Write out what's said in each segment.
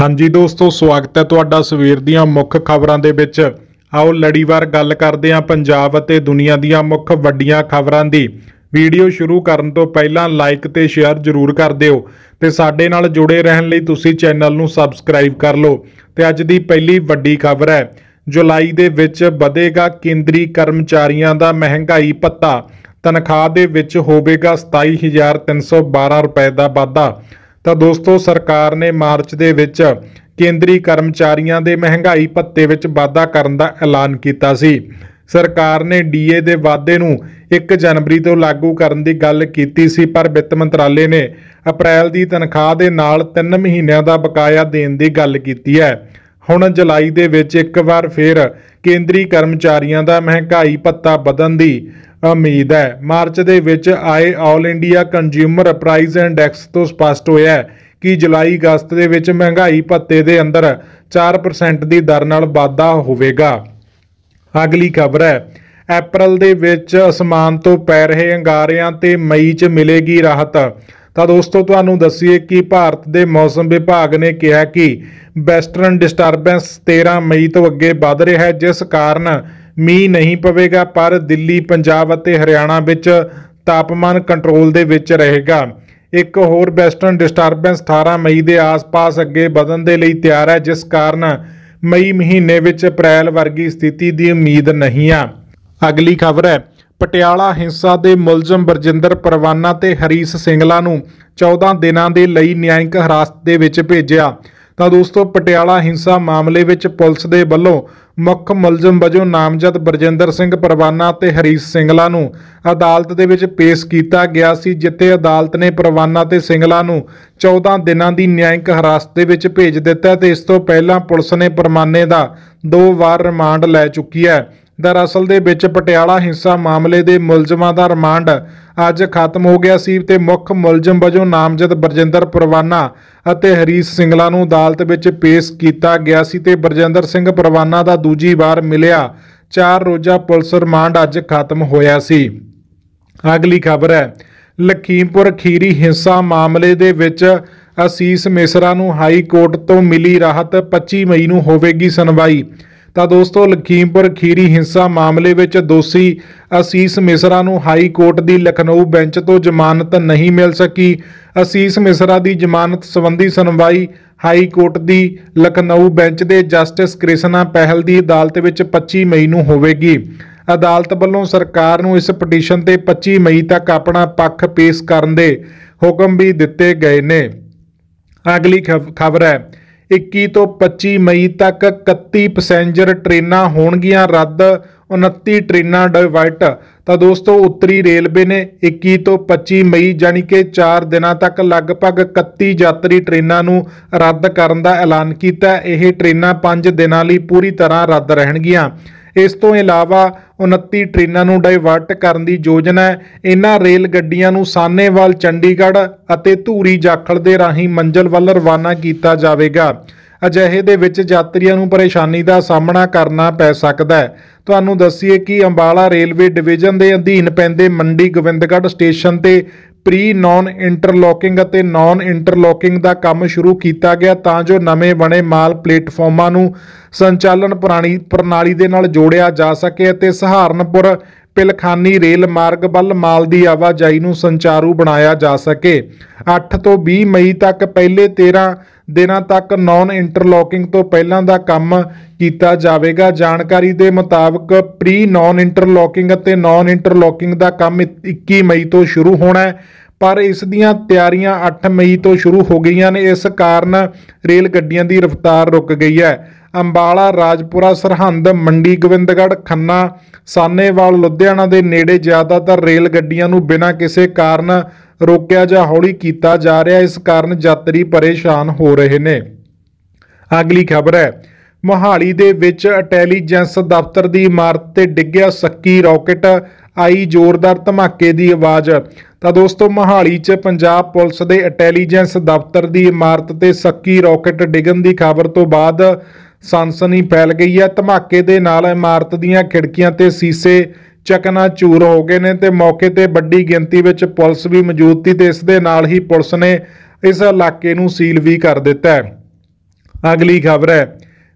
ਹਾਂਜੀ ਦੋਸਤੋ ਸਵਾਗਤ ਹੈ ਤੁਹਾਡਾ ਸਵੇਰ ਦੀਆਂ ਮੁੱਖ ਖਬਰਾਂ ਦੇ ਵਿੱਚ ਆਓ ਲੜੀਵਾਰ ਗੱਲ ਕਰਦੇ ਹਾਂ ਪੰਜਾਬ ਅਤੇ ਦੁਨੀਆ ਦੀਆਂ ਮੁੱਖ ਵੱਡੀਆਂ ਖਬਰਾਂ ਦੀ ਵੀਡੀਓ ਸ਼ੁਰੂ ਕਰਨ ਤੋਂ ਪਹਿਲਾਂ ਲਾਈਕ ਤੇ ਸ਼ੇਅਰ ਜ਼ਰੂਰ ਕਰ ਦਿਓ ਤੇ ਸਾਡੇ ਨਾਲ ਜੁੜੇ ਰਹਿਣ ਲਈ ਤੁਸੀਂ ਚੈਨਲ ਨੂੰ ਸਬਸਕ੍ਰਾਈਬ ਕਰ ਲਓ ਤੇ ਅੱਜ ਦੀ ਪਹਿਲੀ ਵੱਡੀ ਖਬਰ ਹੈ ਜੁਲਾਈ ਦੇ ਵਿੱਚ ਵਧੇਗਾ ਕੇਂਦਰੀ ਕਰਮਚਾਰੀਆਂ ਦਾ ਮਹਿੰਗਾਈ ਭੱਤਾ ਤਨਖਾਹ ਦੇ ਵਿੱਚ ਹੋਵੇਗਾ 27312 ਰੁਪਏ ਦਾ ਵਾਧਾ ਤਾਂ ਦੋਸਤੋ ਸਰਕਾਰ ਨੇ ਮਾਰਚ ਦੇ ਵਿੱਚ ਕੇਂਦਰੀ ਕਰਮਚਾਰੀਆਂ ਦੇ ਮਹਿੰਗਾਈ ਭੱਤੇ ਵਿੱਚ ਵਾਧਾ ਕਰਨ ਦਾ ਐਲਾਨ ਕੀਤਾ ਸੀ ਸਰਕਾਰ ਨੇ ਡੀਏ ਦੇ ਵਾਅਦੇ ਨੂੰ 1 ਜਨਵਰੀ ਤੋਂ ਲਾਗੂ ਕਰਨ ਦੀ ਗੱਲ ਕੀਤੀ ਸੀ ਪਰ ਵਿੱਤ ਮੰਤਰਾਲੇ ਨੇ ਅਪ੍ਰੈਲ ਦੀ ਤਨਖਾਹ ਦੇ ਨਾਲ 3 ਮਹੀਨਿਆਂ ਦਾ ਬਕਾਇਆ ਦੇਣ ਦੀ ਗੱਲ ਕੀਤੀ ਹੈ ਹੁਣ ਜੁਲਾਈ ਦੇ ਵਿੱਚ ਇੱਕ ਵਾਰ ਫੇਰ ਕੇਂਦਰੀ ਕਰਮਚਾਰੀਆਂ ਦਾ ਮਹਿੰਗਾਈ ਭੱਤਾ ਵਧਣ ਦੀ ਉਮੀਦ ਹੈ ਮਾਰਚ ਦੇ ਵਿੱਚ ਆਏ all India consumer price index ਤੋਂ ਸਪਸ਼ਟ ਹੋਇਆ ਹੈ ਕਿ ਜੁਲਾਈ ਅਗਸਤ ਦੇ ਵਿੱਚ ਮਹਿੰਗਾਈ ਭੱਤੇ ਦੇ ਅੰਦਰ 4% ਦੀ ਦਰ ਨਾਲ ਵਾਧਾ ਹੋਵੇਗਾ ਅਗਲੀ ਖਬਰ ਹੈ ਅਪ੍ਰੈਲ ਦੇ ਵਿੱਚ ਅਸਮਾਨ ਤੋਂ ਪੈ ਰਹੇ ਅੰਗਾਰਿਆਂ ਤੇ ਮਈ 'ਚ ਮਿਲੇਗੀ ਰਾਹਤ ਤਾਂ ਦੋਸਤੋ ਤੁਹਾਨੂੰ ਦੱਸੀਏ ਕਿ ਭਾਰਤ ਦੇ ਮੌਸਮ ਵਿਭਾਗ ਨੇ ਕਿਹਾ ਕਿ ਵੈਸਟਰਨ ਡਿਸਟਰਬੈਂਸ 13 ਮਈ ਤੋਂ ਅੱਗੇ ਵੱਧ ਰਿਹਾ ਹੈ ਜਿਸ ਕਾਰਨ ਮੀਂਹ ਨਹੀਂ ਪਵੇਗਾ ਪਰ ਦਿੱਲੀ ਪੰਜਾਬ ਅਤੇ ਹਰਿਆਣਾ ਵਿੱਚ ਤਾਪਮਾਨ ਕੰਟਰੋਲ ਦੇ ਵਿੱਚ ਰਹੇਗਾ ਇੱਕ ਹੋਰ ਵੈਸਟਰਨ ਡਿਸਟਰਬੈਂਸ 18 ਮਈ ਦੇ ਆਸ-ਪਾਸ ਅੱਗੇ ਵਧਣ ਦੇ ਲਈ ਤਿਆਰ ਹੈ ਜਿਸ ਕਾਰਨ ਮਈ ਮਹੀਨੇ ਵਿੱਚ ਅਪ੍ਰੈਲ ਵਰਗੀ ਸਥਿਤੀ ਦੀ ਉਮੀਦ ਨਹੀਂ ਆ ਅਗਲੀ ਖਬਰ ਹੈ ਪਟਿਆਲਾ ਹਿੰਸਾ ਦੇ ਮੁਲਜ਼ਮ ਬਰਜਿੰਦਰ ਪਰਵਾਨਾ ਤੇ ਹਰੀਸ ਸਿੰਘਲਾ ਨੂੰ 14 ਦਿਨਾਂ ਦੇ ਲਈ ਨਿਆਂਇਕ ਹਿਰਾਸਤ ਦੇ ਵਿੱਚ ਭੇਜਿਆ ਤਾਂ ਦੋਸਤੋ ਪਟਿਆਲਾ ਹਿੰਸਾ ਮਾਮਲੇ ਵਿੱਚ ਪੁਲਿਸ ਦੇ ਵੱਲੋਂ ਮੁੱਖ ਮਲਜ਼ਮ ਵਜੋਂ ਨਾਮਜ਼ਦ ਬਰਜਿੰਦਰ ਸਿੰਘ ਪਰਵਾਨਾ ਤੇ ਹਰੀਸ਼ ਸਿੰਘਲਾ ਨੂੰ ਅਦਾਲਤ ਦੇ ਵਿੱਚ ਪੇਸ਼ ਕੀਤਾ ਗਿਆ ਸੀ ਜਿੱਥੇ ਅਦਾਲਤ ਨੇ ਪਰਵਾਨਾ ਤੇ ਸਿੰਘਲਾ ਨੂੰ 14 ਦਿਨਾਂ ਦੀ ਨਿਆਂਇਕ ਹਿਰਾਸਤ ਦੇ ਵਿੱਚ ਭੇਜ ਦਿੱਤਾ ਤੇ ਇਸ ਤੋਂ ਪਹਿਲਾਂ ਪੁਲਿਸ ਨੇ ਪਰਮਾਨੇ ਦਾ ਦੋ ਵਾਰ ਰਿਮਾਂਡ ਲੈ ਚੁੱਕੀ ਹੈ ਦਰਅਸਲ ਦੇ ਵਿੱਚ ਪਟਿਆਲਾ ਹਿੰਸਾ ਮਾਮਲੇ ਦੇ ਮੁਲਜ਼ਮਾਂ ਦਾ ਰਿਮਾਂਡ ਅੱਜ ਖਤਮ ਹੋ ਗਿਆ ਸੀ ਤੇ ਮੁੱਖ ਮੁਲਜ਼ਮ ਵਜੋਂ ਨਾਮਜ਼ਦ ਬਰਜਿੰਦਰ ਪਰਵਾਨਾ ਅਤੇ ਹਰੀਸ਼ ਸਿੰਘਲਾ ਨੂੰ ਅਦਾਲਤ ਵਿੱਚ ਪੇਸ਼ ਕੀਤਾ ਗਿਆ ਸੀ ਤੇ ਬਰਜਿੰਦਰ ਸਿੰਘ ਪਰਵਾਨਾ ਦਾ ਦੂਜੀ ਵਾਰ ਮਿਲਿਆ 4 ਰੋਜ਼ਾ ਪੁਲਿਸ ਰਿਮਾਂਡ ਅੱਜ ਖਤਮ ਹੋਇਆ ਸੀ ਅਗਲੀ ਖਬਰ ਹੈ ਲਖੀਮਪੁਰ ਖੀਰੀ ਹਿੰਸਾ ਮਾਮਲੇ ਦੇ ਵਿੱਚ ਅਸੀਸ ਮਿਸਰਾ ਨੂੰ ਹਾਈ ਕੋਰਟ ਤੋਂ ਮਿਲੀ ਰਾਹਤ 25 ਮਈ ਨੂੰ ਹੋਵੇਗੀ ਸੁਣਵਾਈ ਤਾਂ ਦੋਸਤੋ ਲਖੀਮਪੁਰ ਖੀਰੀ ਹਿੰਸਾ ਮਾਮਲੇ ਵਿੱਚ ਦੋਸ਼ੀ ਅਸੀਸ ਮਿਸਰਾ ਨੂੰ ਹਾਈ ਕੋਰਟ ਦੀ ਲਖਨਊ ਬੈਂਚ ਤੋਂ ਜ਼ਮਾਨਤ ਨਹੀਂ ਮਿਲ ਸਕੀ ਅਸੀਸ ਮਿਸਰਾ ਦੀ ਜ਼ਮਾਨਤ ਸੰਬੰਧੀ ਸੁਣਵਾਈ ਹਾਈ ਕੋਰਟ ਦੀ ਲਖਨਊ ਬੈਂਚ ਦੇ ਜਸਟਿਸ ਕ੍ਰਿਸ਼ਨਾ ਪਹਿਲ ਦੀ ਅਦਾਲਤ ਵਿੱਚ 25 ਮਈ ਨੂੰ ਹੋਵੇਗੀ ਅਦਾਲਤ ਵੱਲੋਂ ਸਰਕਾਰ ਨੂੰ ਇਸ ਪਟੀਸ਼ਨ ਤੇ 25 ਮਈ ਤੱਕ ਆਪਣਾ ਪੱਖ ਪੇਸ਼ ਕਰਨ ਦੇ ਹੁਕਮ ਵੀ ਦਿੱਤੇ ਗਏ ਨੇ ਅਗਲੀ ਖਬਰ ਹੈ 21 ਤੋਂ 25 ਮਈ ਤੱਕ 31 ਪੈਸੇਂਜਰ ਟ੍ਰੇਨਾਂ ਹੋਣਗੀਆਂ ਰੱਦ 29 ਟ੍ਰੇਨਾਂ ਡਾਇਵਰਟ ਤਾਂ ਦੋਸਤੋ ਉੱਤਰੀ ਰੇਲਵੇ ਨੇ 21 ਤੋਂ 25 ਮਈ ਯਾਨੀ ਕਿ 4 ਦਿਨਾਂ ਤੱਕ ਲਗਭਗ 31 ਯਾਤਰੀ ਟ੍ਰੇਨਾਂ ਨੂੰ ਰੱਦ ਕਰਨ ਦਾ ਐਲਾਨ ਕੀਤਾ ਇਹ ਟ੍ਰੇਨਾਂ 5 ਦਿਨਾਂ ਲਈ ਪੂਰੀ ਤਰ੍ਹਾਂ ਰੱਦ ਰਹਿਣਗੀਆਂ ਇਸ ਤੋਂ ਇਲਾਵਾ 29 ਟ੍ਰੇਨਾਂ ਨੂੰ ਡਾਇਵਰਟ ਕਰਨ ਦੀ ਯੋਜਨਾ ਹੈ ਇਹਨਾਂ ਰੇਲ ਗੱਡੀਆਂ ਨੂੰ ਸਾਨੇਵਾਲ ਚੰਡੀਗੜ੍ਹ ਅਤੇ ਧੂਰੀ ਜਾਖਲ ਦੇ ਰਾਹੀਂ ਮੰਜ਼ਲ ਵੱਲ ਰਵਾਨਾ ਕੀਤਾ ਜਾਵੇਗਾ ਅਜਿਹੇ ਦੇ ਵਿੱਚ ਯਾਤਰੀਆਂ ਨੂੰ ਪਰੇਸ਼ਾਨੀ ਦਾ ਸਾਹਮਣਾ ਕਰਨਾ ਪੈ ਸਕਦਾ ਹੈ ਤੁਹਾਨੂੰ ਦੱਸੀਏ ਕਿ ਅੰਬਾਲਾ ਰੇਲਵੇ ਡਿਵੀਜ਼ਨ ਦੇ ਅਧੀਨ ਪੈਂਦੇ ਮੰਡੀ ਗੋਬਿੰਦਗੜ੍ਹ ਸਟੇਸ਼ਨ ਤੇ ਪ੍ਰੀ ਨਾਨ ਇੰਟਰਲੋਕਿੰਗ ਅਤੇ ਨਾਨ ਇੰਟਰਲੋਕਿੰਗ ਦਾ ਕੰਮ ਸ਼ੁਰੂ ਕੀਤਾ ਗਿਆ ਤਾਂ ਜੋ ਨਵੇਂ ਬਣੇ ਮਾਲ ਪਲੇਟਫਾਰਮਾਂ ਨੂੰ ਸੰਚਾਲਨ ਪ੍ਰਣਾਲੀ ਪ੍ਰਣਾਲੀ ਦੇ ਨਾਲ ਜੋੜਿਆ ਜਾ ਸਕੇ ਅਤੇ ਸਹਾਰਨਪੁਰ ਪਿਲਖਾਨੀ ਰੇਲ ਮਾਰਗ ਵੱਲ ਮਾਲ ਦੀ ਆਵਾਜਾਈ ਨੂੰ ਸੰਚਾਰੂ ਬਣਾਇਆ ਜਾ ਸਕੇ 8 ਤੋਂ 20 ਮਈ ਤੱਕ ਪਹਿਲੇ 13 ਦਿਨਾਂ ਤੱਕ ਨਾਨ ਇੰਟਰਲੋਕਿੰਗ ਤੋਂ ਪਹਿਲਾਂ ਦਾ ਕੰਮ ਕੀਤਾ ਜਾਵੇਗਾ ਜਾਣਕਾਰੀ ਦੇ ਮੁਤਾਬਕ ਪ੍ਰੀ ਨਾਨ ਇੰਟਰਲੋਕਿੰਗ ਅਤੇ ਨਾਨ ਇੰਟਰਲੋਕਿੰਗ ਦਾ ਕੰਮ 21 ਮਈ ਤੋਂ ਸ਼ੁਰੂ ਹੋਣਾ ਹੈ ਪਰ ਇਸ ਦੀਆਂ ਤਿਆਰੀਆਂ 8 ਮਈ ਤੋਂ ਸ਼ੁਰੂ ਹੋ ਗਈਆਂ ਨੇ ਇਸ ਕਾਰਨ ਰੇਲ ਗੱਡੀਆਂ ਦੀ ਰਫ਼ਤਾਰ ਰੁਕ ਗਈ ਹੈ ਅੰਬਾਲਾ ਰਾਜਪੁਰਾ ਸਰਹੰਦ ਮੰਡੀ ਗਵਿੰਦਗੜ ਖੰਨਾ ਸਾਨੇਵਾਲ ਲੁਧਿਆਣਾ ਦੇ ਨੇੜੇ ਜ਼ਿਆਦਾਤਰ ਰੇਲ ਗੱਡੀਆਂ ਨੂੰ ਬਿਨਾਂ ਕਿਸੇ ਕਾਰਨ ਰੋਕਿਆ ਜਾਂ ਹੌਲੀ ਕੀਤਾ ਜਾ ਰਿਹਾ ਇਸ ਕਾਰਨ ਯਾਤਰੀ ਪਰੇਸ਼ਾਨ ਹੋ ਰਹੇ ਨੇ ਅਗਲੀ ਖਬਰ ਹੈ ਮੋਹਾਲੀ ਦੇ ਵਿੱਚ ਇੰਟੈਲੀਜੈਂਸ ਦਫ਼ਤਰ ਦੀ ਇਮਾਰਤ ਤੇ ਡਿੱਗਿਆ ਸੱਕੀ ਰਾਕਟ ਆਈ ਜ਼ੋਰਦਾਰ ਧਮਾਕੇ ਦੀ ਆਵਾਜ਼ ਤਾਂ ਦੋਸਤੋ ਮਹਾਲੀ 'ਚ ਪੰਜਾਬ ਪੁਲਿਸ ਦੇ ਇੰਟੈਲੀਜੈਂਸ ਦਫ਼ਤਰ ਦੀ ਇਮਾਰਤ ਤੇ ਸੱਕੀ ਰਾਕਟ ਡਿੱਗਣ ਦੀ ਖਬਰ ਤੋਂ ਬਾਅਦ ਸਨਸਨੀ ਫੈਲ ਗਈ ਹੈ ਧਮਾਕੇ ਦੇ ਨਾਲ ਇਮਾਰਤ ਦੀਆਂ ਖਿੜਕੀਆਂ ਤੇ ਸੀਸੇ ਚਕਨਾ ਚੂਰ ਹੋ ਗਏ ਨੇ ਤੇ ਮੌਕੇ ਤੇ ਵੱਡੀ ਗਿਣਤੀ ਵਿੱਚ ਪੁਲਿਸ ਵੀ ਮੌਜੂਦ ਸੀ ਤੇ ਇਸ ਦੇ ਨਾਲ ਹੀ ਪੁਲਿਸ ਨੇ ਇਸ ਇਲਾਕੇ ਨੂੰ ਸੀਲ ਵੀ ਕਰ ਦਿੱਤਾ ਹੈ ਅਗਲੀ ਖਬਰ ਹੈ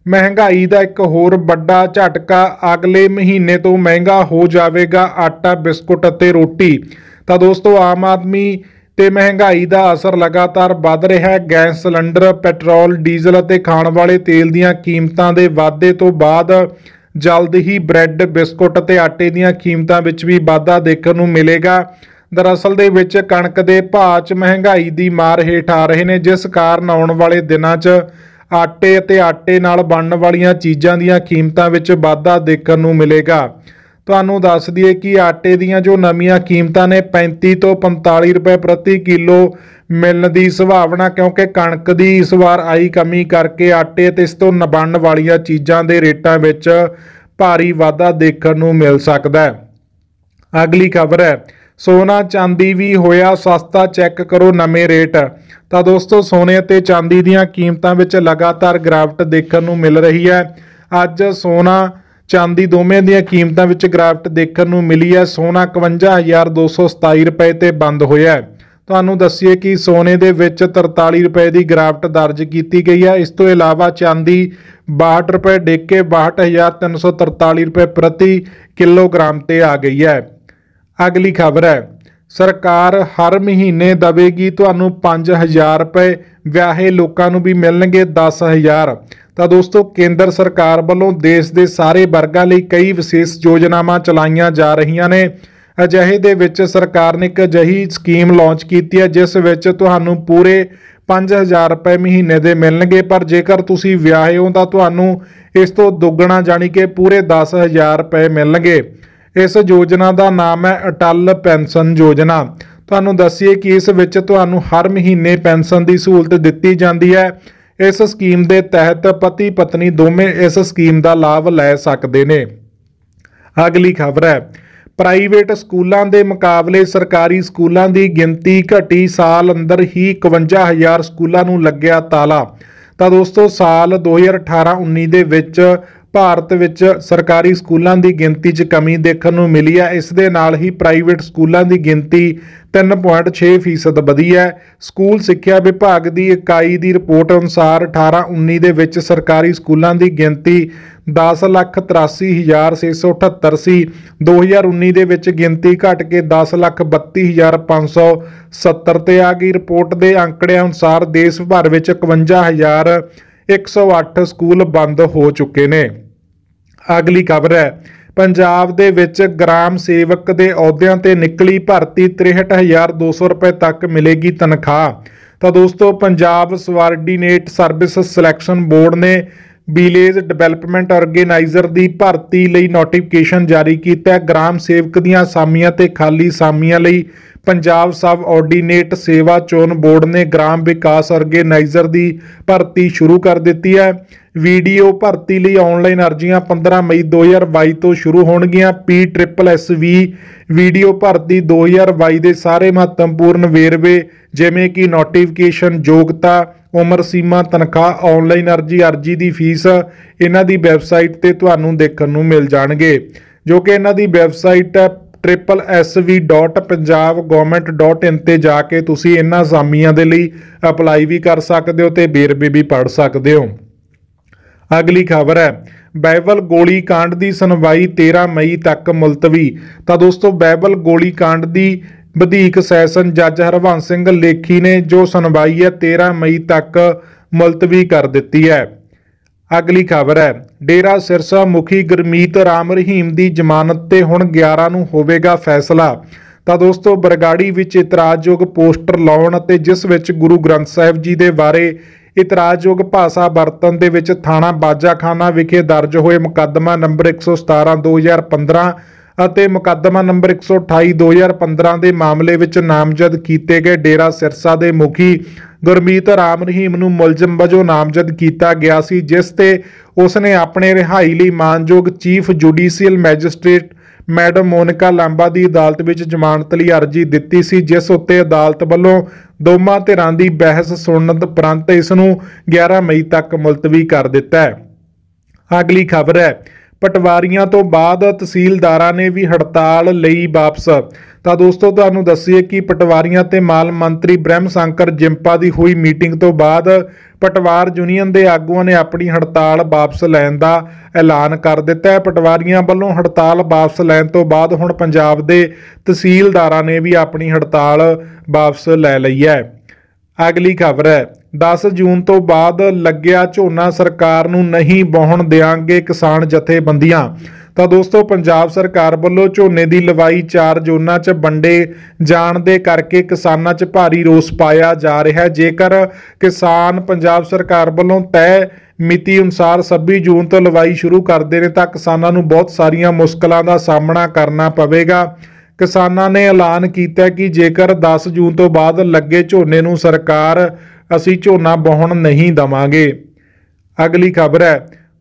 ਮਹਿੰਗਾਈ ਦਾ ਇੱਕ ਹੋਰ ਵੱਡਾ ਝਟਕਾ ਅਗਲੇ ਮਹੀਨੇ ਤੋਂ ਮਹਿੰਗਾ ਹੋ ਜਾਵੇਗਾ ਆਟਾ ਬਿਸਕੁਟ ਅਤੇ ਰੋਟੀ ਤਾਂ ਦੋਸਤੋ ਆਮ ਆਦਮੀ ਤੇ ਮਹਿੰਗਾਈ ਦਾ ਅਸਰ ਲਗਾਤਾਰ ਵੱਧ ਰਿਹਾ ਹੈ ਗੈਸ ਸਿਲੰਡਰ ਪੈਟਰੋਲ ਡੀਜ਼ਲ ਅਤੇ ਖਾਣ ਵਾਲੇ ਤੇਲ ਦੀਆਂ ਕੀਮਤਾਂ ਦੇ ਵਾਧੇ ਤੋਂ ਬਾਅਦ ਜਲਦ ਹੀ ਬ੍ਰੈਡ ਬਿਸਕੁਟ ਅਤੇ ਆਟੇ ਦੀਆਂ ਕੀਮਤਾਂ ਵਿੱਚ ਵੀ ਵਾਧਾ ਦੇਖਣ ਨੂੰ ਮਿਲੇਗਾ ਦਰਅਸਲ ਦੇ ਵਿੱਚ ਕਣਕ ਦੇ ਭਾਅ 'ਚ ਮਹਿੰਗਾਈ ਦੀ ਮਾਰ ਹੇਠ ਆ ਰਹੇ ਨੇ ਜਿਸ ਕਾਰਨ ਆਉਣ ਵਾਲੇ ਦਿਨਾਂ 'ਚ ਆਟੇ ਅਤੇ ਆਟੇ ਨਾਲ ਬਣਨ ਵਾਲੀਆਂ ਚੀਜ਼ਾਂ ਦੀਆਂ ਕੀਮਤਾਂ ਵਿੱਚ ਵਾਧਾ ਦੇਖਣ ਨੂੰ ਮਿਲੇਗਾ ਤੁਹਾਨੂੰ ਦੱਸ ਦਈਏ ਕਿ ਆਟੇ ਦੀਆਂ ਜੋ ਨਵੀਆਂ ਕੀਮਤਾਂ ਨੇ 35 ਤੋਂ 45 ਰੁਪਏ ਪ੍ਰਤੀ ਕਿਲੋ ਮਿਲਣ ਦੀ ਸੰਭਾਵਨਾ ਕਿਉਂਕਿ ਕਣਕ ਦੀ ਇਸ ਵਾਰ ਆਈ ਕਮੀ ਕਰਕੇ ਆਟੇ ਤੇ ਇਸ ਤੋਂ ਬਣਨ ਵਾਲੀਆਂ ਚੀਜ਼ਾਂ ਦੇ ਰੇਟਾਂ ਵਿੱਚ ਭਾਰੀ ਵਾਧਾ ਦੇਖਣ ਨੂੰ ਮਿਲ ਸਕਦਾ ਹੈ ਅਗਲੀ ਖਬਰ ਹੈ ਸੋਨਾ ਚਾਂਦੀ ਵੀ ਹੋਇਆ ਸਸਤਾ ਚੈੱਕ ਕਰੋ ਨਵੇਂ ਰੇਟ ਤਾਂ ਦੋਸਤੋ ਸੋਨੇ ਅਤੇ ਚਾਂਦੀ ਦੀਆਂ ਕੀਮਤਾਂ ਵਿੱਚ ਲਗਾਤਾਰ ਗਿਰਾਵਟ ਦੇਖਣ ਨੂੰ ਮਿਲ ਰਹੀ ਹੈ ਅੱਜ ਸੋਨਾ ਚਾਂਦੀ ਦੋਵੇਂ ਦੀਆਂ ਕੀਮਤਾਂ ਵਿੱਚ ਗ੍ਰਾਫਟ ਦੇਖਣ ਨੂੰ ਮਿਲੀ ਹੈ ਸੋਨਾ 51227 ਰੁਪਏ ਤੇ ਬੰਦ ਹੋਇਆ ਤੁਹਾਨੂੰ ਦੱਸਿਏ ਕਿ ਸੋਨੇ ਦੇ ਵਿੱਚ 43 ਰੁਪਏ ਦੀ ਗ੍ਰਾਫਟ ਦਰਜ ਕੀਤੀ ਗਈ ਹੈ ਇਸ ਤੋਂ ਇਲਾਵਾ ਚਾਂਦੀ 62 ਰੁਪਏ ਡਿੱਗ ਕੇ 62343 ਰੁਪਏ ਪ੍ਰਤੀ ਕਿਲੋਗ੍ਰਾਮ ਤੇ ਆ ਗਈ ਹੈ ਅਗਲੀ ਖਬਰ ਹੈ ਸਰਕਾਰ ਹਰ ਮਹੀਨੇ ਦਵੇਗੀ ਤੁਹਾਨੂੰ 5000 ਰੁਪਏ ਵਿਆਹੇ ਲੋਕਾਂ ਨੂੰ ਵੀ ਮਿਲਣਗੇ 10000 ਤਾਂ ਦੋਸਤੋ ਕੇਂਦਰ ਸਰਕਾਰ ਵੱਲੋਂ ਦੇਸ਼ ਦੇ ਸਾਰੇ ਵਰਗਾਂ ਲਈ ਕਈ ਵਿਸ਼ੇਸ਼ ਯੋਜਨਾਵਾਂ ਚਲਾਈਆਂ ਜਾ ਰਹੀਆਂ ਨੇ ਅਜਿਹੇ ਦੇ ਵਿੱਚ ਸਰਕਾਰ ਨੇ ਇੱਕ ਅਜਿਹੀ ਸਕੀਮ ਲਾਂਚ ਕੀਤੀ ਹੈ ਜਿਸ ਵਿੱਚ ਤੁਹਾਨੂੰ ਪੂਰੇ 5000 ਰੁਪਏ ਮਹੀਨੇ ਦੇ ਮਿਲਣਗੇ ਪਰ ਜੇਕਰ ਤੁਸੀਂ ਵਿਆਹੇ ਹੋ ਤਾਂ ਤੁਹਾਨੂੰ ਇਸ ਤੋਂ ਦੁੱਗਣਾ ਜਾਨੀ ਕਿ ਪੂਰੇ 10000 ਰੁਪਏ ਮਿਲਣਗੇ ਇਸ ਯੋਜਨਾ ਦਾ ਨਾਮ ਹੈ ਅਟਲ ਪੈਨਸ਼ਨ ਯੋਜਨਾ ਤੁਹਾਨੂੰ ਦੱਸੀਏ ਕਿ ਇਸ ਵਿੱਚ ਤੁਹਾਨੂੰ ਹਰ ਮਹੀਨੇ ਪੈਨਸ਼ਨ ਦੀ ਸਹੂਲਤ ਦਿੱਤੀ ਜਾਂਦੀ ਹੈ ਇਸ ਸਕੀਮ ਦੇ ਤਹਿਤ ਪਤੀ ਪਤਨੀ ਦੋਵੇਂ ਇਸ ਸਕੀਮ ਦਾ ਲਾਭ ਲੈ ਸਕਦੇ ਨੇ ਅਗਲੀ ਖਬਰ ਹੈ ਪ੍ਰਾਈਵੇਟ ਸਕੂਲਾਂ ਦੇ ਮੁਕਾਬਲੇ ਸਰਕਾਰੀ ਸਕੂਲਾਂ ਦੀ ਗਿਣਤੀ ਘਟੀ ਸਾਲ ਅੰਦਰ ਹੀ 51000 ਸਕੂਲਾਂ ਨੂੰ ਲੱਗਿਆ ਤਾਲਾ ਤਾਂ ਦੋਸਤੋ ਸਾਲ 2018-19 ਦੇ ਵਿੱਚ ਭਾਰਤ ਵਿੱਚ ਸਰਕਾਰੀ ਸਕੂਲਾਂ ਦੀ ਗਿਣਤੀ 'ਚ ਕਮੀ ਦੇਖਣ ਨੂੰ ਮਿਲੀ ਹੈ ਇਸ ਦੇ ਨਾਲ ਹੀ ਪ੍ਰਾਈਵੇਟ ਸਕੂਲਾਂ ਦੀ ਗਿਣਤੀ 3.6% ਵਧੀ ਹੈ ਸਕੂਲ ਸਿੱਖਿਆ ਵਿਭਾਗ ਦੀ ਇਕਾਈ ਦੀ ਰਿਪੋਰਟ ਅਨੁਸਾਰ 18-19 ਦੇ ਵਿੱਚ ਸਰਕਾਰੀ ਸਕੂਲਾਂ ਦੀ ਗਿਣਤੀ 10,83,678 ਸੀ 2019 ਦੇ ਵਿੱਚ ਗਿਣਤੀ ਘਟ ਕੇ 10,32,570 ਤੇ ਆ ਗਈ ਰਿਪੋਰਟ ਦੇ ਅੰਕੜਿਆਂ ਅਨੁਸਾਰ ਦੇਸ਼ ਭਰ ਵਿੱਚ 51000 108 ਸਕੂਲ ਬੰਦ ਹੋ ਚੁੱਕੇ ਨੇ ਅਗਲੀ ਖਬਰ ਹੈ ਪੰਜਾਬ ਦੇ ਵਿੱਚ ਗ੍ਰਾਮ ਸੇਵਕ ਦੇ ਅਹੁਦਿਆਂ ਤੇ ਨਿਕਲੀ ਭਰਤੀ 63200 ਰੁਪਏ ਤੱਕ ਮਿਲੇਗੀ ਤਨਖਾਹ ਤਾਂ ਦੋਸਤੋ Punjab subordinate service selection board ਨੇ ਵਿਲੇਜ ਡਿਵੈਲਪਮੈਂਟ ਆਰਗੇਨਾਈਜ਼ਰ ਦੀ ਭਰਤੀ ਲਈ ਨੋਟੀਫਿਕੇਸ਼ਨ ਜਾਰੀ ਕੀਤਾ ਹੈ ਗ੍ਰਾਮ ਸੇਵਕ ਦੀਆਂ ਸਾਮੀਆਂ ਤੇ ਖਾਲੀ ਸਾਮੀਆਂ ਲਈ ਪੰਜਾਬ ਸਬ ਆਰਡੀਨੇਟ ਸੇਵਾ ਚੋਣ ਬੋਰਡ ਨੇ ਗ੍ਰਾਮ ਵਿਕਾਸ ਆਰਗੇਨਾਈਜ਼ਰ ਦੀ ਭਰਤੀ ਸ਼ੁਰੂ ਕਰ ਦਿੱਤੀ ਹੈ ਵੀਡੀਓ ਭਰਤੀ ਲਈ ਆਨਲਾਈਨ ਅਰਜ਼ੀਆਂ 15 ਮਈ 2022 ਤੋਂ ਸ਼ੁਰੂ ਹੋਣਗੀਆਂ ਪੀ ਟ੍ਰਿਪਲ ਐਸ ਵੀ ਵੀਡੀਓ ਭਰਤੀ 2022 ਦੇ ਸਾਰੇ ਮਹੱਤਵਪੂਰਨ ਵੇਰਵੇ ਜਿਵੇਂ ਕਿ ਨੋਟੀਫਿਕੇਸ਼ਨ ਯੋਗਤਾ ਉਮਰ ਸੀਮਾ ਤਨਖਾਹ ਆਨਲਾਈਨ ਅਰਜ਼ੀ ਅਰਜ਼ੀ ਦੀ ਫੀਸ ਇਹਨਾਂ ਦੀ ਵੈਬਸਾਈਟ ਤੇ ਤੁਹਾਨੂੰ ਦੇਖਣ ਨੂੰ ਮਿਲ ਜਾਣਗੇ ਜੋ ਕਿ ਇਹਨਾਂ ਦੀ ਵੈਬਸਾਈਟ ਹੈ tripleSV.punjabgovernment.in ਤੇ ਜਾ ਕੇ ਤੁਸੀਂ ਇਹਨਾਂ ਜ਼ਾਮੀਆਂ ਦੇ ਲਈ ਅਪਲਾਈ ਵੀ ਕਰ ਸਕਦੇ ਹੋ ਤੇ ਬੇਰਬੇ ਵੀ ਪੜ ਸਕਦੇ ਹੋ ਅਗਲੀ ਖਬਰ ਹੈ ਬਾਈਬਲ ਗੋਲੀ ਕਾਂਡ ਦੀ ਸੁਣਵਾਈ 13 ਮਈ ਤੱਕ ਮੁਲਤਵੀ ਤਾਂ ਦੋਸਤੋ ਬਾਈਬਲ ਗੋਲੀ ਕਾਂਡ ਦੀ ਵਧੀਕ ਸੈਸ਼ਨ ਜੱਜ ਹਰਵੰਸ ਸਿੰਘ ਲੇਖੀ ਨੇ ਜੋ ਸੁਣਵਾਈ ਹੈ 13 ਮਈ ਤੱਕ ਮੁਲਤਵੀ ਕਰ ਦਿੱਤੀ ਹੈ ਅਗਲੀ ਖਬਰ ਹੈ ਡੇਰਾ ਸਿਰਸਾ ਮੁਖੀ ਗਰਮੀਤ ਰਾਮ ਰਹੀਮ ਦੀ ਜ਼ਮਾਨਤ ਤੇ ਹੁਣ 11 ਨੂੰ ਹੋਵੇਗਾ ਫੈਸਲਾ ਤਾਂ ਦੋਸਤੋ ਬਰਗਾੜੀ ਵਿੱਚ ਇਤਰਾਜ਼ਯੋਗ ਪੋਸਟਰ ਲਾਉਣ ਅਤੇ ਜਿਸ ਵਿੱਚ ਗੁਰੂ ਗ੍ਰੰਥ ਸਾਹਿਬ ਜੀ ਦੇ ਬਾਰੇ ਇਤਰਾਜ਼ਯੋਗ ਭਾਸ਼ਾ ਵਰਤਨ ਦੇ ਵਿੱਚ ਥਾਣਾ ਬਾਜਾਖਾਨਾ ਵਿਖੇ ਦਰਜ ਹੋਏ ਮੁਕੱਦਮਾ ਨੰਬਰ 117 2015 ਅਤੇ ਮੁਕੱਦਮਾ ਨੰਬਰ 128 2015 ਦੇ ਮਾਮਲੇ ਵਿੱਚ ਨਾਮਜ਼ਦ ਕੀਤੇ ਗਏ ਡੇਰਾ ਸਿਰਸਾ ਦੇ ਮੁਖੀ ਗੁਰਮੀਤ ਰਾਮ ਰਹੀਮ ਨੂੰ ਮੁਲਜ਼ਮ ਵਜੋਂ ਨਾਮਜ਼ਦ ਕੀਤਾ ਗਿਆ ਸੀ ਜਿਸ ਤੇ ਉਸ ਨੇ ਆਪਣੇ ਰਿਹਾਈ ਲਈ ਮਾਨਯੋਗ chief judicial magistrate madam Monika Lamba ਦੀ ਅਦਾਲਤ ਵਿੱਚ ਜ਼ਮਾਨਤ ਲਈ ਅਰਜ਼ੀ ਦਿੱਤੀ ਸੀ ਜਿਸ ਉੱਤੇ ਅਦਾਲਤ ਵੱਲੋਂ ਦੋਮਾ ਧਿਰਾਂ ਦੀ ਬਹਿਸ ਸੁਣਨ ਉਪਰੰਤ ਇਸ ਨੂੰ 11 ਮਈ ਤੱਕ ਮੁਲਤਵੀ ਕਰ ਦਿੱਤਾ ਹੈ ਅਗਲੀ ਖਬਰ ਹੈ ਪਟਵਾਰੀਆਂ ਤੋਂ ਬਾਅਦ ਤਹਿਸੀਲਦਾਰਾਂ ਨੇ ਵੀ ਹੜਤਾਲ ਲਈ ਵਾਪਸ ਤਾਂ ਦੋਸਤੋ ਤੁਹਾਨੂੰ ਦੱਸੀਏ ਕਿ ਪਟਵਾਰੀਆਂ ਤੇ ਮਾਲ ਮੰਤਰੀ ਬ੍ਰਹਮ ਸ਼ੰਕਰ ਜਿੰਪਾ ਦੀ ਹੋਈ ਮੀਟਿੰਗ ਤੋਂ ਬਾਅਦ ਪਟਵਾਰ ਯੂਨੀਅਨ ਦੇ ਆਗੂਆਂ ਨੇ ਆਪਣੀ ਹੜਤਾਲ ਵਾਪਸ ਲੈਣ ਦਾ ਐਲਾਨ ਕਰ ਦਿੱਤਾ ਹੈ ਪਟਵਾਰੀਆਂ ਵੱਲੋਂ ਹੜਤਾਲ ਵਾਪਸ ਲੈਣ ਤੋਂ ਬਾਅਦ ਹੁਣ ਪੰਜਾਬ ਦੇ ਤਹਿਸੀਲਦਾਰਾਂ ਨੇ ਵੀ ਆਪਣੀ ਹੜਤਾਲ ਵਾਪਸ ਲੈ ਲਈ ਹੈ ਅਗਲੀ ਖਬਰ ਹੈ 10 ਜੂਨ ਤੋਂ ਬਾਅਦ ਲੱਗਿਆ ਝੋਨਾ ਸਰਕਾਰ ਨੂੰ ਨਹੀਂ ਬਹਣ ਦੇਾਂਗੇ ਕਿਸਾਨ ਜਥੇਬੰਦੀਆਂ ਤਾਂ ਦੋਸਤੋ ਪੰਜਾਬ ਸਰਕਾਰ ਵੱਲੋਂ ਝੋਨੇ ਦੀ ਲਵਾਈ 4 ਜ਼ੋਨਾਂ 'ਚ ਵੰਡੇ ਜਾਣ ਦੇ ਕਰਕੇ ਕਿਸਾਨਾਂ 'ਚ ਭਾਰੀ ਰੋਸ ਪਾਇਆ ਜਾ ਰਿਹਾ ਹੈ ਜੇਕਰ ਕਿਸਾਨ ਪੰਜਾਬ ਸਰਕਾਰ ਵੱਲੋਂ ਤੈਅ ਮਿਤੀ ਅਨੁਸਾਰ 26 ਜੂਨ ਤੋਂ ਲਵਾਈ ਸ਼ੁਰੂ ਕਰਦੇ ਨੇ ਤਾਂ ਕਿਸਾਨਾਂ ਨੂੰ ਬਹੁਤ ਸਾਰੀਆਂ ਮੁਸ਼ਕਲਾਂ ਦਾ ਸਾਹਮਣਾ ਕਰਨਾ ਪਵੇਗਾ ਕਿਸਾਨਾਂ ਨੇ ਐਲਾਨ ਕੀਤਾ ਕਿ ਜੇਕਰ 10 ਜੂਨ ਤੋਂ ਬਾਅਦ ਲੱਗੇ ਝੋਨੇ ਨੂੰ ਸਰਕਾਰ ਅਸੀਂ ਝੋਨਾ ਬਹੁਣ ਨਹੀਂ ਦਵਾਂਗੇ ਅਗਲੀ ਖਬਰ ਹੈ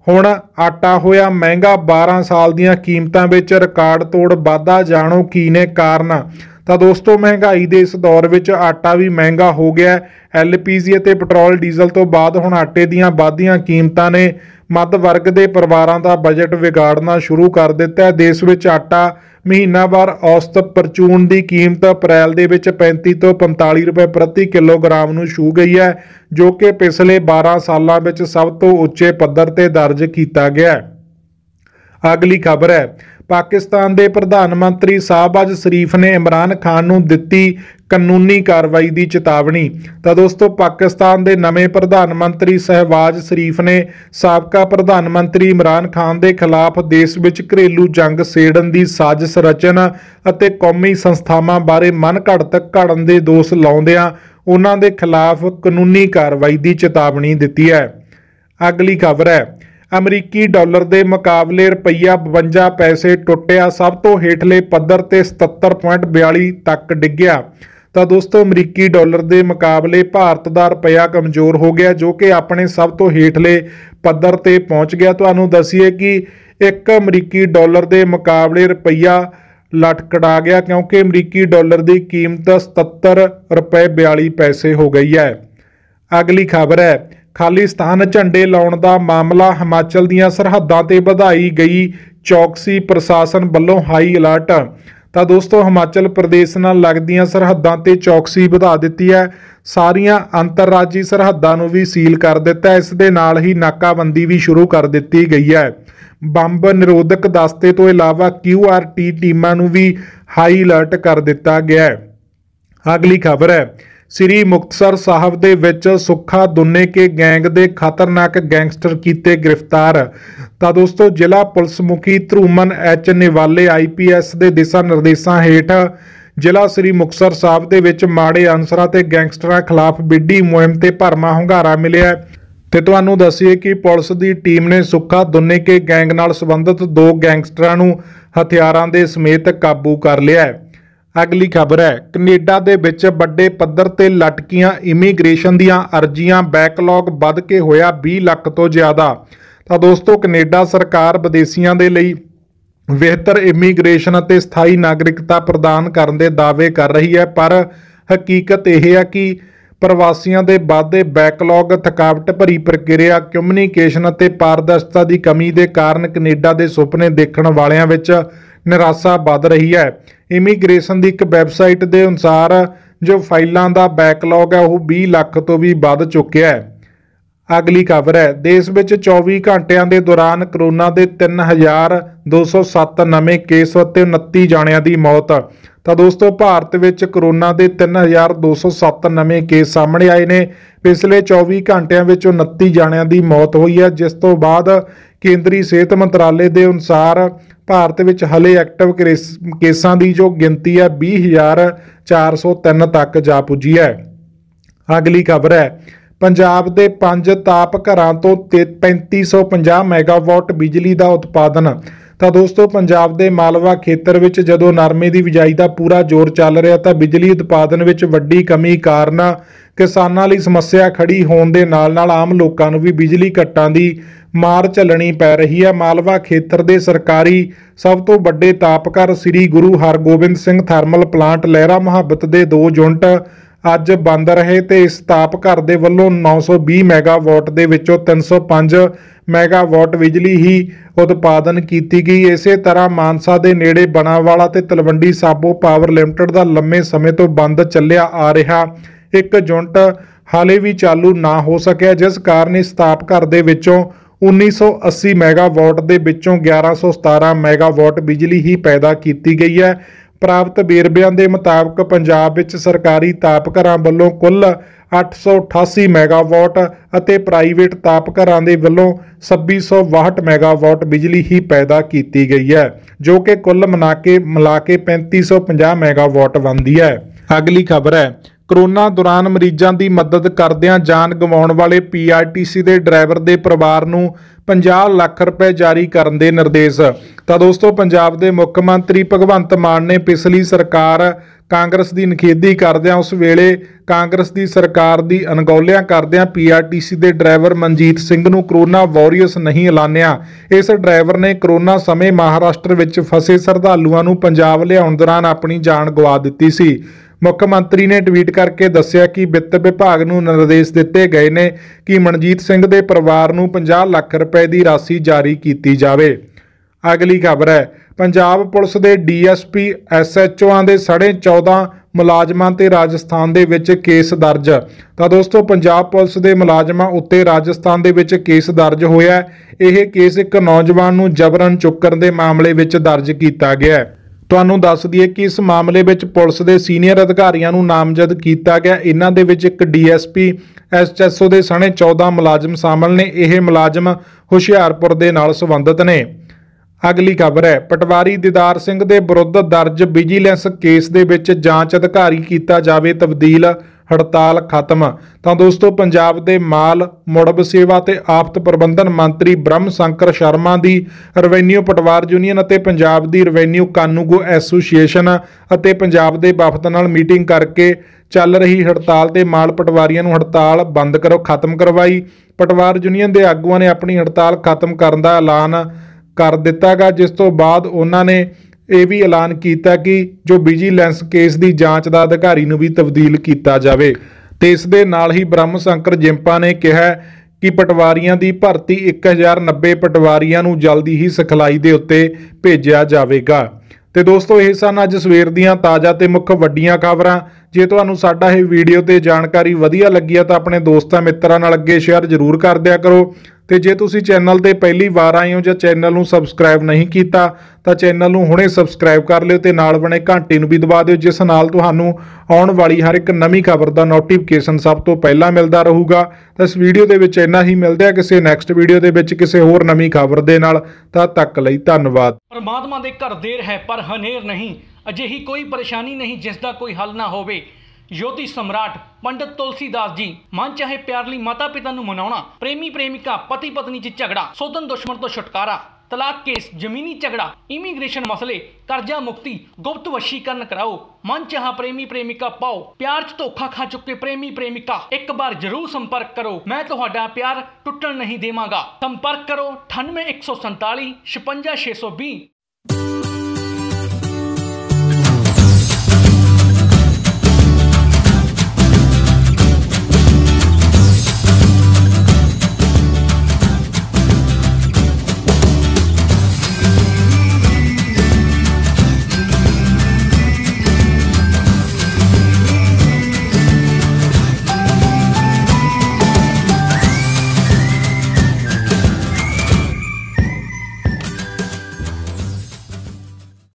ਹੁਣ ਆਟਾ ਹੋਇਆ ਮਹਿੰਗਾ 12 ਸਾਲ ਦੀਆਂ ਕੀਮਤਾਂ ਵਿੱਚ ਰਿਕਾਰਡ ਤੋੜ ਵਾਧਾ ਜਾਣੋ ਕੀ ਨੇ ਕਾਰਨ ਤਾਂ ਦੋਸਤੋ ਮਹਿੰਗਾਈ ਦੇ ਇਸ ਦੌਰ ਵਿੱਚ ਆਟਾ ਵੀ ਮਹਿੰਗਾ ਹੋ ਗਿਆ ਐਲਪੀਜੀ ਅਤੇ ਪੈਟਰੋਲ ਡੀਜ਼ਲ ਤੋਂ ਬਾਅਦ ਹੁਣ ਆਟੇ ਦੀਆਂ ਵਾਧੀਆਂ ਕੀਮਤਾਂ ਨੇ ਮੱਧ ਵਰਗ ਦੇ ਪਰਿਵਾਰਾਂ ਦਾ ਬਜਟ ਵਿਗਾੜਨਾ ਸ਼ੁਰੂ ਕਰ ਦਿੱਤਾ ਹੈ ਦੇਸ਼ ਵਿੱਚ ਆਟਾ ਮਹੀਨਾਵਾਰ ਔਸਤ ਪਰਚੂਨ ਦੀ ਕੀਮਤ ਅਪ੍ਰੈਲ ਦੇ ਵਿੱਚ 35 ਤੋਂ 45 ਰੁਪਏ ਪ੍ਰਤੀ ਕਿਲੋਗ੍ਰਾਮ ਨੂੰ ਛੂ ਗਈ ਹੈ ਜੋ ਕਿ ਪਿਛਲੇ 12 ਸਾਲਾਂ ਵਿੱਚ ਸਭ ਤੋਂ ਉੱਚੇ ਪੱਧਰ ਤੇ ਦਰਜ ਕੀਤਾ ਗਿਆ ਹੈ ਅਗਲੀ ਖਬਰ ਹੈ ਪਾਕਿਸਤਾਨ ਦੇ ਪ੍ਰਧਾਨ ਮੰਤਰੀ ਸਾਹਬਾਜ਼ ਸ਼ਰੀਫ ਨੇ ਇਮਰਾਨ ਖਾਨ ਨੂੰ ਦਿੱਤੀ ਕਾਨੂੰਨੀ ਕਾਰਵਾਈ ਦੀ ਚੇਤਾਵਨੀ ਤਾਂ ਦੋਸਤੋ ਪਾਕਿਸਤਾਨ ਦੇ ਨਵੇਂ ਪ੍ਰਧਾਨ ਮੰਤਰੀ ਸਹਿਬਾਜ ਸ਼ਰੀਫ ਨੇ ਸਾਬਕਾ ਪ੍ਰਧਾਨ ਮੰਤਰੀ ਇਮਰਾਨ ਖਾਨ ਦੇ ਖਿਲਾਫ ਦੇਸ਼ ਵਿੱਚ ਘਰੇਲੂ ਜੰਗ ਸੇੜਨ ਦੀ ਸਾਜ਼ਿਸ਼ ਰਚਨ ਅਤੇ ਕੌਮੀ ਸੰਸਥਾਵਾਂ ਬਾਰੇ ਮਨਘੜਤ ਘੜਨ ਦੇ ਦੋਸ਼ ਲਾਉਂਦਿਆਂ ਉਹਨਾਂ ਦੇ ਖਿਲਾਫ ਕਾਨੂੰਨੀ ਕਾਰਵਾਈ ਦੀ ਚੇਤਾਵਨੀ ਦਿੱਤੀ ਹੈ ਅਗਲੀ ਖਬਰ ਹੈ ਅਮਰੀਕੀ ਡਾਲਰ ਦੇ ਮੁਕਾਬਲੇ ਰੁਪਈਆ 52 ਪੈਸੇ ਟੁੱਟਿਆ ਸਭ ਤੋਂ ਹੇਠਲੇ ਪੱਧਰ ਤੇ 77.42 ਤੱਕ ਡਿੱਗਿਆ ਤਾਂ ਦੋਸਤੋ ਅਮਰੀਕੀ ਡਾਲਰ ਦੇ ਮੁਕਾਬਲੇ ਭਾਰਤ ਦਾ ਰੁਪਇਆ ਕਮਜ਼ੋਰ ਹੋ ਗਿਆ ਜੋ ਕਿ ਆਪਣੇ ਸਭ ਤੋਂ ਹੇਠਲੇ ਪੱਧਰ ਤੇ ਪਹੁੰਚ ਗਿਆ ਤੁਹਾਨੂੰ ਦੱਸੀਏ ਕਿ ਇੱਕ ਅਮਰੀਕੀ ਡਾਲਰ ਦੇ ਮੁਕਾਬਲੇ ਰੁਪਈਆ ਲਟਕੜਾ ਗਿਆ ਕਿਉਂਕਿ ਅਮਰੀਕੀ ਡਾਲਰ ਦੀ ਕੀਮਤ 77 ਰੁਪਏ 42 ਪੈਸੇ ਹੋ ਗਈ ਹੈ ਅਗਲੀ ਖਬਰ ਹੈ ਖਾਲਿਸਤਾਨ ਝੰਡੇ ਲਾਉਣ ਦਾ ਮਾਮਲਾ ਹਿਮਾਚਲ ਦੀਆਂ ਸਰਹੱਦਾਂ ਤੇ ਵਧਾਈ ਗਈ ਚੌਕਸੀ ਪ੍ਰਸ਼ਾਸਨ ਵੱਲੋਂ ਹਾਈ ਅਲਰਟ ਤਾਂ ਦੋਸਤੋ ਹਿਮਾਚਲ ਪ੍ਰਦੇਸ਼ ਨਾਲ ਲੱਗਦੀਆਂ ਸਰਹੱਦਾਂ ਤੇ ਚੌਕਸੀ ਵਧਾ ਦਿੱਤੀ ਹੈ ਸਾਰੀਆਂ ਅੰਤਰਰਾਜੀ ਸਰਹੱਦਾਂ ਨੂੰ ਵੀ ਸੀਲ ਕਰ ਦਿੱਤਾ ਇਸ ਦੇ ਨਾਲ ਹੀ ਨਾਕਾਬੰਦੀ ਵੀ ਸ਼ੁਰੂ ਕਰ ਦਿੱਤੀ ਗਈ ਹੈ ਬੰਬ ਨਿਰੋਧਕ ਦਸਤੇ ਤੋਂ ਇਲਾਵਾ QRT ਟੀਮਾਂ ਨੂੰ ਵੀ ਹਾਈ ਅਲਰਟ ਕਰ ਦਿੱਤਾ ਗਿਆ ਹੈ ਅਗਲੀ ਖਬਰ ਹੈ ਸ੍ਰੀ ਮੁਕਤਸਰ ਸਾਹਿਬ ਦੇ ਵਿੱਚ ਸੁੱਖਾ ਦੁੰਨੇ ਕੇ ਗੈਂਗ ਦੇ ਖਤਰਨਾਕ ਗੈਂਗਸਟਰ ਕੀਤੇ ਗ੍ਰਿਫਤਾਰ ਤਾਂ ਦੋਸਤੋ ਜ਼ਿਲ੍ਹਾ ਪੁਲਿਸ ਮੁਖੀ ਧਰੂਮਨ ਐਚ ਨਿਵਾਲੇ ਆਈਪੀਐਸ ਦੇ ਦਿਸ਼ਾ ਨਿਰਦੇਸ਼ਾਂ ਹੇਠ ਜ਼ਿਲ੍ਹਾ ਸ੍ਰੀ ਮੁਕਤਸਰ ਸਾਹਿਬ ਦੇ ਵਿੱਚ ਮਾੜੇ ਅਨਸਰਾਂ ਤੇ ਗੈਂਗਸਟਰਾਂ ਖਿਲਾਫ ਬਿੱਡੀ ਮੁਹਿੰਮ ਤੇ ਭਰਮਾ ਹੁੰਗਾਰਾ ਮਿਲਿਆ ਤੇ ਤੁਹਾਨੂੰ ਦੱਸੀਏ ਕਿ ਪੁਲਿਸ ਦੀ ਟੀਮ ਨੇ ਸੁੱਖਾ ਦੁੰਨੇ ਕੇ ਗੈਂਗ ਨਾਲ ਸੰਬੰਧਿਤ ਦੋ ਗੈਂਗਸਟਰਾਂ ਨੂੰ ਹਥਿਆਰਾਂ ਦੇ ਸਮੇਤ ਕਾਬੂ ਕਰ ਲਿਆ ਹੈ ਅਗਲੀ ਖਬਰ ਹੈ ਕੈਨੇਡਾ ਦੇ ਵਿੱਚ ਵੱਡੇ ਪੱਧਰ ਤੇ ਲਟਕੀਆਂ ਇਮੀਗ੍ਰੇਸ਼ਨ ਦੀਆਂ ਅਰਜ਼ੀਆਂ ਬੈਕਲੌਗ ਵੱਧ ਕੇ ਹੋਇਆ 20 ਲੱਖ ਤੋਂ ਜ਼ਿਆਦਾ ਤਾਂ ਦੋਸਤੋ ਕੈਨੇਡਾ ਸਰਕਾਰ ਵਿਦੇਸ਼ੀਆਂ ਦੇ ਲਈ ਬਿਹਤਰ ਇਮੀਗ੍ਰੇਸ਼ਨ ਅਤੇ ਸਥਾਈ ਨਾਗਰਿਕਤਾ ਪ੍ਰਦਾਨ ਕਰਨ ਦੇ ਦਾਅਵੇ ਕਰ ਰਹੀ ਹੈ ਪਰ ਹਕੀਕਤ ਇਹ ਹੈ ਕਿ ਪ੍ਰਵਾਸੀਆਂ ਦੇ ਵਾਧੇ ਬੈਕਲੌਗ ਥਕਾਵਟ ਭਰੀ ਪ੍ਰਕਿਰਿਆ ਕਮਿਊਨੀਕੇਸ਼ਨ ਅਤੇ ਪਾਰਦਰਸ਼ਤਾ ਦੀ ਕਮੀ ਦੇ ਕਾਰਨ ਕੈਨੇਡਾ ਦੇ ਸੁਪਨੇ ਦੇਖਣ ਵਾਲਿਆਂ ਵਿੱਚ ਨਿਰਾਸ਼ਾ ਵੱਧ ਰਹੀ ਹੈ ਇਮੀਗ੍ਰੇਸ਼ਨ ਦੀ ਇੱਕ ਵੈਬਸਾਈਟ ਦੇ ਅਨੁਸਾਰ ਜੋ ਫਾਈਲਾਂ ਦਾ ਬੈਕਲੌਗ ਹੈ ਉਹ 20 ਲੱਖ ਤੋਂ ਵੀ ਵੱਧ ਚੁੱਕਿਆ ਹੈ ਅਗਲੀ ਖਬਰ ਹੈ ਦੇਸ਼ ਵਿੱਚ 24 ਘੰਟਿਆਂ ਦੇ ਦੌਰਾਨ ਕਰੋਨਾ ਦੇ 3207 ਨਵੇਂ ਕੇਸ ਅਤੇ 29 ਜਾਣਿਆਂ ਦੀ ਮੌਤ ਤਾਂ ਦੋਸਤੋ ਭਾਰਤ ਵਿੱਚ ਕਰੋਨਾ ਦੇ 3207 ਨਵੇਂ ਕੇਸ ਸਾਹਮਣੇ ਆਏ ਨੇ ਪਿਛਲੇ 24 ਘੰਟਿਆਂ ਵਿੱਚ 29 ਜਾਣਿਆਂ ਦੀ ਮੌਤ ਹੋਈ ਹੈ ਜਿਸ ਤੋਂ ਬਾਅਦ ਕੇਂਦਰੀ ਸਿਹਤ ਮੰਤਰਾਲੇ ਦੇ ਅਨੁਸਾਰ ਭਾਰਤ ਵਿੱਚ ਹਲੇ ਐਕਟਿਵ ਕੇਸਾਂ ਦੀ ਜੋ ਗਿਣਤੀ ਹੈ 20403 ਤੱਕ ਜਾ ਪੁੱਜੀ ਹੈ ਅਗਲੀ ਖਬਰ ਹੈ ਪੰਜਾਬ ਦੇ ਪੰਜ ਤਾਪ ਘਰਾਂ ਤੋਂ 3550 ਮੈਗਾਵਾਟ ਬਿਜਲੀ ਦਾ ਉਤਪਾਦਨ ਤਾਂ ਦੋਸਤੋ ਪੰਜਾਬ ਦੇ ਮਾਲਵਾ ਖੇਤਰ ਵਿੱਚ ਜਦੋਂ ਨਰਮੇ ਦੀ ਬਿਜਾਈ ਦਾ ਪੂਰਾ ਜ਼ੋਰ ਚੱਲ ਰਿਹਾ ਤਾਂ ਬਿਜਲੀ ਉਤਪਾਦਨ ਵਿੱਚ ਵੱਡੀ ਕਮੀ ਕਾਰਨ ਕਿਸਾਨਾਂ ਲਈ ਸਮੱਸਿਆ ਖੜੀ ਹੋਣ ਦੇ ਨਾਲ-ਨਾਲ ਆਮ ਲੋਕਾਂ ਨੂੰ ਵੀ ਬਿਜਲੀ ਕੱਟਾਂ ਦੀ ਮਾਰ ਚੱਲਣੀ ਪੈ ਰਹੀ ਹੈ ਮਾਲਵਾ ਖੇਤਰ ਦੇ ਸਰਕਾਰੀ ਸਭ ਤੋਂ ਵੱਡੇ ਤਾਪਕਰ ਸ੍ਰੀ ਗੁਰੂ ਹਰਗੋਬਿੰਦ ਸਿੰਘ ਥਰਮਲ ਪਲਾਂਟ ਲਹਿਰਾ ਮੁਹੱਬਤ ਦੇ ਦੋ ਜੁਨਟ ਅੱਜ ਬੰਦ ਰਹੇ ਤੇ ਇਸ ਤਾਪ ਘਰ ਦੇ ਵੱਲੋਂ 920 ਮੈਗਾਵਾਟ ਦੇ ਵਿੱਚੋਂ 305 ਮੈਗਾਵਾਟ ਬਿਜਲੀ ਹੀ ਉਤਪਾਦਨ ਕੀਤੀ ਗਈ ਇਸੇ ਤਰ੍ਹਾਂ ਮਾਨਸਾ ਦੇ ਨੇੜੇ ਬਣਾਵਾਲਾ ਤੇ ਤਲਵੰਡੀ ਸਾਬੋ ਪਾਵਰ ਲਿਮਟਿਡ ਦਾ ਲੰਮੇ ਸਮੇਂ ਤੋਂ ਬੰਦ ਚੱਲਿਆ ਆ ਰਿਹਾ ਇੱਕ ਜੁੰਟ ਹਾਲੇ ਵੀ ਚਾਲੂ ਨਾ ਹੋ ਸਕਿਆ ਜਿਸ ਕਾਰਨ ਇਸ ਤਾਪ ਘਰ ਦੇ ਵਿੱਚੋਂ 1980 ਮੈਗਾਵਾਟ ਦੇ ਵਿੱਚੋਂ 1117 ਮੈਗਾਵਾਟ ਬਿਜਲੀ ਹੀ ਪੈਦਾ ਕੀਤੀ ਗਈ ਹੈ ਪ੍ਰਾਪਤ ਵੇਰਵਿਆਂ ਦੇ ਮੁਤਾਬਕ ਪੰਜਾਬ ਵਿੱਚ ਸਰਕਾਰੀ ਤਾਪਘਰਾਂ ਵੱਲੋਂ ਕੁੱਲ 888 ਮੈਗਾਵਾਟ ਅਤੇ ਪ੍ਰਾਈਵੇਟ ਤਾਪਘਰਾਂ ਦੇ ਵੱਲੋਂ 2662 ਮੈਗਾਵਾਟ ਬਿਜਲੀ ਹੀ ਪੈਦਾ ਕੀਤੀ ਗਈ ਹੈ ਜੋ ਕਿ ਕੁੱਲ ਮਿਲਾ ਕੇ ਮਿਲਾ ਕੇ 3550 ਮੈਗਾਵਾਟ ਬਣਦੀ ਹੈ ਅਗਲੀ ਖਬਰ ਹੈ ਕਰੋਨਾ ਦੌਰਾਨ ਮਰੀਜ਼ਾਂ ਦੀ ਮਦਦ ਕਰਦਿਆਂ ਜਾਨ ਗਵਾਉਣ ਵਾਲੇ ਪੀਆਰਟੀਸੀ ਦੇ ਡਰਾਈਵਰ ਦੇ ਪਰਿਵਾਰ ਨੂੰ 50 ਲੱਖ ਰੁਪਏ ਜਾਰੀ ਕਰਨ ਦੇ ਨਿਰਦੇਸ਼ ਤਾਂ ਦੋਸਤੋ ਪੰਜਾਬ ਦੇ ਮੁੱਖ ਮੰਤਰੀ ਭਗਵੰਤ ਮਾਨ ਨੇ ਪਿਛਲੀ ਸਰਕਾਰ ਕਾਂਗਰਸ ਦੀ ਨਖੇਦੀ ਕਰਦਿਆਂ ਉਸ ਵੇਲੇ ਕਾਂਗਰਸ ਦੀ ਸਰਕਾਰ ਦੀ ਅਣਗੌਲਿਆਂ ਕਰਦਿਆਂ ਪੀਆਰਟੀਸੀ ਦੇ ਡਰਾਈਵਰ ਮਨਜੀਤ ਸਿੰਘ ਨੂੰ ਕਰੋਨਾ ਵਾਰੀਅਰਸ ਨਹੀਂ ਐਲਾਨਿਆ ਇਸ ਡਰਾਈਵਰ ਨੇ ਕਰੋਨਾ ਸਮੇਂ ਮਹਾਰਾਸ਼ਟਰ ਵਿੱਚ ਫਸੇ ਸਰਧਾਲੂਆਂ ਨੂੰ ਪੰਜਾਬ ਲਿਆਉਣ ਦੌਰਾਨ ਆਪਣੀ ਜਾਨ ਗਵਾ ਦਿੱਤੀ ਸੀ ਮੁੱਖ ਮੰਤਰੀ ਨੇ ਟਵੀਟ ਕਰਕੇ ਦੱਸਿਆ ਕਿ ਵਿੱਤ ਵਿਭਾਗ ਨੂੰ ਨਿਰਦੇਸ਼ ਦਿੱਤੇ ਗਏ ਨੇ ਕਿ ਮਨਜੀਤ ਸਿੰਘ ਦੇ ਪਰਿਵਾਰ ਨੂੰ 50 ਲੱਖ ਰੁਪਏ ਦੀ ਰਾਸ਼ੀ ਜਾਰੀ ਕੀਤੀ ਜਾਵੇ ਅਗਲੀ ਖਬਰ ਹੈ ਪੰਜਾਬ ਪੁਲਿਸ ਦੇ ਡੀਐਸਪੀ ਐਸਐਚਓਆਂ ਦੇ 14.5 ਮੁਲਾਜ਼ਮਾਂ ਤੇ ਰਾਜਸਥਾਨ ਦੇ ਵਿੱਚ ਕੇਸ ਦਰਜ ਤਾਂ ਦੋਸਤੋ ਪੰਜਾਬ ਪੁਲਿਸ ਦੇ ਮੁਲਾਜ਼ਮਾਂ ਉੱਤੇ ਰਾਜਸਥਾਨ ਦੇ ਵਿੱਚ ਕੇਸ ਦਰਜ ਹੋਇਆ ਇਹ ਕੇਸ ਇੱਕ ਨੌਜਵਾਨ ਨੂੰ ਜਬਰਨ ਚੁੱਕਣ ਦੇ ਮਾਮਲੇ ਵਿੱਚ ਦਰਜ ਕੀਤਾ ਗਿਆ ਹੈ ਤੁਹਾਨੂੰ ਦੱਸ ਦਈਏ ਕਿ ਇਸ ਮਾਮਲੇ ਵਿੱਚ ਪੁਲਿਸ ਦੇ ਸੀਨੀਅਰ ਅਧਿਕਾਰੀਆਂ ਨੂੰ ਨਾਮਜ਼ਦ ਕੀਤਾ ਗਿਆ ਇਹਨਾਂ ਦੇ ਵਿੱਚ ਇੱਕ ਡੀਐਸਪੀ ਐਸਐਸਓ ਦੇ ਸਣੇ 14 ਮੁਲਾਜ਼ਮ ਸ਼ਾਮਲ ਨੇ ਇਹ ਮੁਲਾਜ਼ਮ ਹੁਸ਼ਿਆਰਪੁਰ ਦੇ ਨਾਲ ਸੰਬੰਧਿਤ ਨੇ ਅਗਲੀ ਖਬਰ ਹੈ ਪਟਵਾਰੀ ਦਿਦਾਰ ਸਿੰਘ ਦੇ ਵਿਰੁੱਧ ਦਰਜ ਵਿਜੀਲੈਂਸ ਕੇਸ ਦੇ ਵਿੱਚ ਜਾਂਚ ਅਧਿਕਾਰੀ ਕੀਤਾ ਜਾਵੇ ਤਬਦੀਲ ਹੜਤਾਲ ਖਤਮ ਤਾਂ ਦੋਸਤੋ ਪੰਜਾਬ ਦੇ ਮਾਲ ਮੁੜਬ ਸੇਵਾ ਤੇ ਆਫਤ ਪ੍ਰਬੰਧਨ ਮੰਤਰੀ ਬ੍ਰਹਮ ਸੰਕਰ ਸ਼ਰਮਾ ਦੀ ਰੈਵਨਿਊ ਪਟਵਾਰ ਯੂਨੀਅਨ ਅਤੇ ਪੰਜਾਬ ਦੀ ਰੈਵਨਿਊ ਕਾਨੂੰਗੋ ਐਸੋਸੀਏਸ਼ਨ ਅਤੇ ਪੰਜਾਬ ਦੇ ਵਫਦ ਨਾਲ ਮੀਟਿੰਗ ਕਰਕੇ ਚੱਲ ਰਹੀ ਹੜਤਾਲ ਤੇ ਮਾਲ ਪਟਵਾਰੀਆਂ ਨੂੰ ਹੜਤਾਲ ਬੰਦ ਕਰੋ ਖਤਮ ਕਰਵਾਈ ਪਟਵਾਰ ਯੂਨੀਅਨ ਦੇ ਆਗੂਆਂ ਨੇ ਆਪਣੀ ਹੜਤਾਲ ਖਤਮ ਕਰਨ ਦਾ ਐਲਾਨ ਕਰ ਦਿੱਤਾਗਾ ਜਿਸ ਤੋਂ ਬਾਅਦ ਉਹਨਾਂ ਨੇ ਇਹ ਵੀ ਐਲਾਨ ਕੀਤਾ ਕਿ ਜੋ ਵਿਜੀਲੈਂਸ ਕੇਸ ਦੀ ਜਾਂਚ ਦਾ ਅਧਿਕਾਰੀ ਨੂੰ ਵੀ ਤਬਦੀਲ ਕੀਤਾ ਜਾਵੇ ਤੇ ਇਸ ਦੇ ਨਾਲ ਹੀ ਬ੍ਰਹਮ ਸ਼ੰਕਰ ਜਿੰਪਾ ਨੇ ਕਿਹਾ ਕਿ ਪਟਵਾਰੀਆਂ ਦੀ ਭਰਤੀ 1090 ਪਟਵਾਰੀਆਂ ਨੂੰ ਜਲਦੀ ਹੀ ਸਖਲਾਈ ਦੇ ਉੱਤੇ ਭੇਜਿਆ ਜਾਵੇਗਾ ਤੇ ਦੋਸਤੋ ਇਹ ਸਨ ਅੱਜ ਸਵੇਰ ਦੀਆਂ ਤਾਜ਼ਾ ਤੇ ਮੁੱਖ ਵੱਡੀਆਂ ਖਬਰਾਂ ਜੇ ਤੁਹਾਨੂੰ ਸਾਡਾ ਇਹ ਵੀਡੀਓ ਤੇ ਜਾਣਕਾਰੀ ਵਧੀਆ ਲੱਗੀ ਆ ਤਾਂ ਆਪਣੇ ਦੋਸਤਾਂ ਮਿੱਤਰਾਂ ਨਾਲ ਅੱਗੇ ਸ਼ੇਅਰ ਜ਼ਰੂਰ ਕਰ ਦਿਆ ਕਰੋ ਤੇ ਜੇ ਤੁਸੀਂ ਚੈਨਲ ਤੇ ਪਹਿਲੀ ਵਾਰ ਆਏ ਹੋ ਜਾਂ ਚੈਨਲ ਨੂੰ ਸਬਸਕ੍ਰਾਈਬ ਨਹੀਂ ਕੀਤਾ ਤਾਂ ਚੈਨਲ ਨੂੰ ਹੁਣੇ ਸਬਸਕ੍ਰਾਈਬ ਕਰ ਲਿਓ ਤੇ ਨਾਲ ਬਣੇ ਘੰਟੀ ਨੂੰ ਵੀ ਦਬਾ ਦਿਓ ਜਿਸ ਨਾਲ ਤੁਹਾਨੂੰ ਆਉਣ ਵਾਲੀ ਹਰ ਇੱਕ ਨਵੀਂ ਖਬਰ ਦਾ ਨੋਟੀਫਿਕੇਸ਼ਨ ਸਭ ਤੋਂ ਪਹਿਲਾਂ ਮਿਲਦਾ ਰਹੂਗਾ ਤਾਂ ਇਸ ਵੀਡੀਓ ਦੇ ਵਿੱਚ ਇੰਨਾ ਹੀ ਮਿਲਦੇ ਆ ਕਿਸੇ ਨੈਕਸਟ ਵੀਡੀਓ ਦੇ ਵਿੱਚ ਕਿਸੇ ਹੋਰ ਨਵੀਂ ਖਬਰ ਦੇ ਨਾਲ ਤਾਂ ਤੱਕ ਲਈ ਧੰਨਵਾਦ ਪਰਮਾਤਮਾ ਦੇ ਘਰ ਦੇਰ ਹੈ ਪਰ ਹਨੇਰ ਨਹੀਂ ਅਜਿਹੀ ਕੋਈ ਪਰੇਸ਼ਾਨੀ ਨਹੀਂ ਜਿਸ ਦਾ ਕੋਈ ਹੱਲ ਨਾ ਹੋਵੇ ਜੋਤੀ ਸਮਰਾਟ ਪੰਡਤ ਤੁਲਸੀਦਾਸ ਜੀ ਮਨ ਚਾਹੇ ਪਿਆਰ ਲਈ ਮਾਤਾ ਪਿਤਾ ਨੂੰ ਮਨਾਉਣਾ ਪ੍ਰੇਮੀ ਪ੍ਰੇਮਿਕਾ ਪਤੀ ਪਤਨੀ 'ਚ ਝਗੜਾ ਸੋਧਨ ਦੁਸ਼ਮਣ ਤੋਂ ਛੁਟਕਾਰਾ ਤਲਾਕ ਕੇਸ ਜ਼ਮੀਨੀ ਝਗੜਾ ਇਮੀਗ੍ਰੇਸ਼ਨ ਮਸਲੇ ਕਰਜ਼ਾ ਮੁਕਤੀ ਗੁਪਤ ਵਸ਼ੀਕਰਨ ਕਰਾਓ ਮਨ ਚਾਹਾ ਪ੍ਰੇਮੀ ਪ੍ਰੇਮਿਕਾ ਪਾਓ ਪਿਆਰ 'ਚ ਧੋਖਾ ਖਾ ਚੁੱਕੇ ਪ੍ਰੇਮੀ ਪ੍ਰੇਮਿਕਾ ਇੱਕ ਵਾਰ ਜ਼ਰੂਰ ਸੰਪਰਕ ਕਰੋ ਮੈਂ ਤੁਹਾਡਾ ਪਿਆਰ ਟੁੱਟਣ ਨਹੀਂ ਦੇਵਾਂਗਾ ਸੰਪਰਕ ਕਰੋ 9814455620